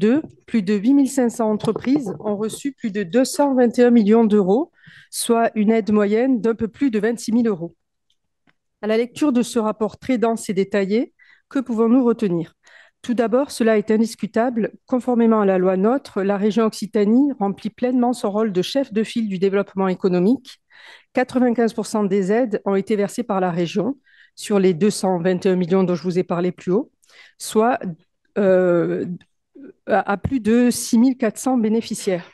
Deux, plus de 8500 entreprises ont reçu plus de 221 millions d'euros, soit une aide moyenne d'un peu plus de 26 000 euros. À la lecture de ce rapport très dense et détaillé, que pouvons-nous retenir Tout d'abord, cela est indiscutable, conformément à la loi NOTRe, la région Occitanie remplit pleinement son rôle de chef de file du développement économique. 95% des aides ont été versées par la région sur les 221 millions dont je vous ai parlé plus haut, soit euh, à plus de 6400 bénéficiaires.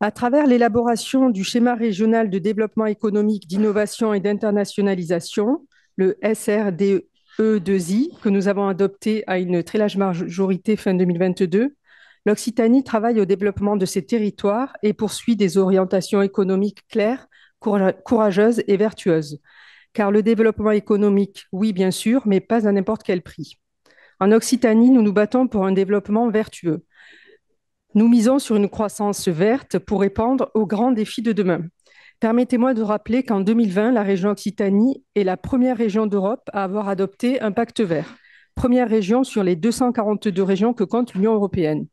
À travers l'élaboration du schéma régional de développement économique, d'innovation et d'internationalisation, le SRDE2I, e que nous avons adopté à une très large majorité fin 2022, l'Occitanie travaille au développement de ses territoires et poursuit des orientations économiques claires, courageuses et vertueuses. Car le développement économique, oui bien sûr, mais pas à n'importe quel prix. En Occitanie, nous nous battons pour un développement vertueux. Nous misons sur une croissance verte pour répondre aux grands défis de demain. Permettez-moi de rappeler qu'en 2020, la région Occitanie est la première région d'Europe à avoir adopté un pacte vert, première région sur les 242 régions que compte l'Union européenne.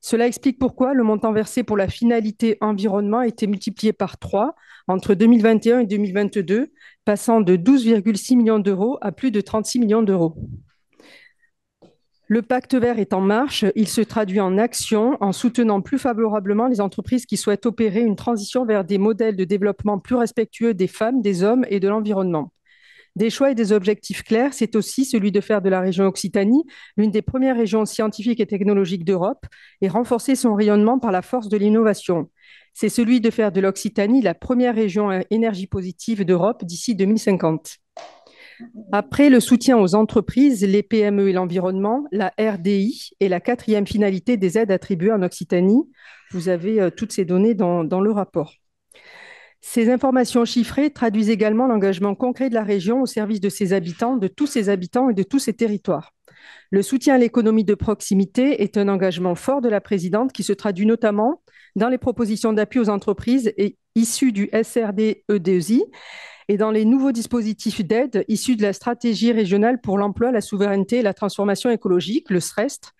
Cela explique pourquoi le montant versé pour la finalité environnement a été multiplié par 3 entre 2021 et 2022, passant de 12,6 millions d'euros à plus de 36 millions d'euros. Le pacte vert est en marche. Il se traduit en action en soutenant plus favorablement les entreprises qui souhaitent opérer une transition vers des modèles de développement plus respectueux des femmes, des hommes et de l'environnement. Des choix et des objectifs clairs, c'est aussi celui de faire de la région Occitanie l'une des premières régions scientifiques et technologiques d'Europe et renforcer son rayonnement par la force de l'innovation. C'est celui de faire de l'Occitanie la première région énergie positive d'Europe d'ici 2050. Après le soutien aux entreprises, les PME et l'environnement, la RDI est la quatrième finalité des aides attribuées en Occitanie. Vous avez euh, toutes ces données dans, le rapport. Ces informations chiffrées traduisent également l'engagement concret de la région au service de ses habitants, de tous ses habitants et de tous ses territoires. Le soutien à l'économie de proximité est un engagement fort de la présidente qui se traduit notamment dans les propositions d'appui aux entreprises et issues du SRD-EDESI et dans les nouveaux dispositifs d'aide issus de la stratégie régionale pour l'emploi, la souveraineté et la transformation écologique, le SREST,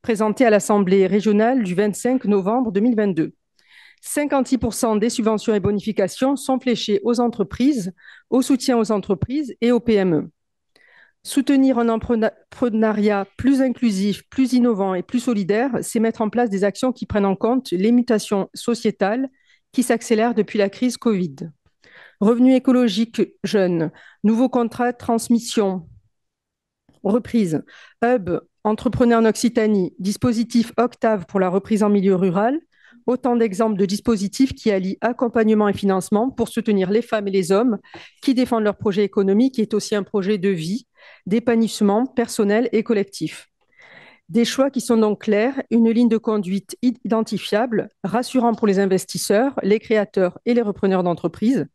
présenté à l'Assemblée régionale du 25 novembre 2022. 56% des subventions et bonifications sont fléchées aux entreprises, au soutien aux entreprises et aux PME. Soutenir un entrepreneuriat plus inclusif, plus innovant et plus solidaire, c'est mettre en place des actions qui prennent en compte les mutations sociétales qui s'accélèrent depuis la crise Covid. Revenus écologiques jeunes, nouveaux contrat de transmission, reprise, hub, entrepreneur en Occitanie, dispositif Octave pour la reprise en milieu rural, autant d'exemples de dispositifs qui allient accompagnement et financement pour soutenir les femmes et les hommes qui défendent leur projet économique qui est aussi un projet de vie, d'épanouissement personnel et collectif. Des choix qui sont donc clairs, une ligne de conduite identifiable, rassurant pour les investisseurs, les créateurs et les repreneurs d'entreprises,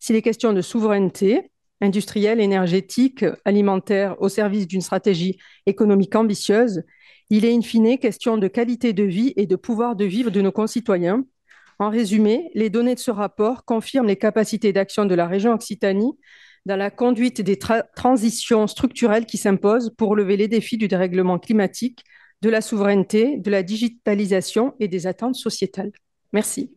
s'il est question de souveraineté industrielle, énergétique, alimentaire, au service d'une stratégie économique ambitieuse, il est in fine question de qualité de vie et de pouvoir de vivre de nos concitoyens. En résumé, les données de ce rapport confirment les capacités d'action de la région Occitanie dans la conduite des transitions structurelles qui s'imposent pour lever les défis du dérèglement climatique, de la souveraineté, de la digitalisation et des attentes sociétales. Merci.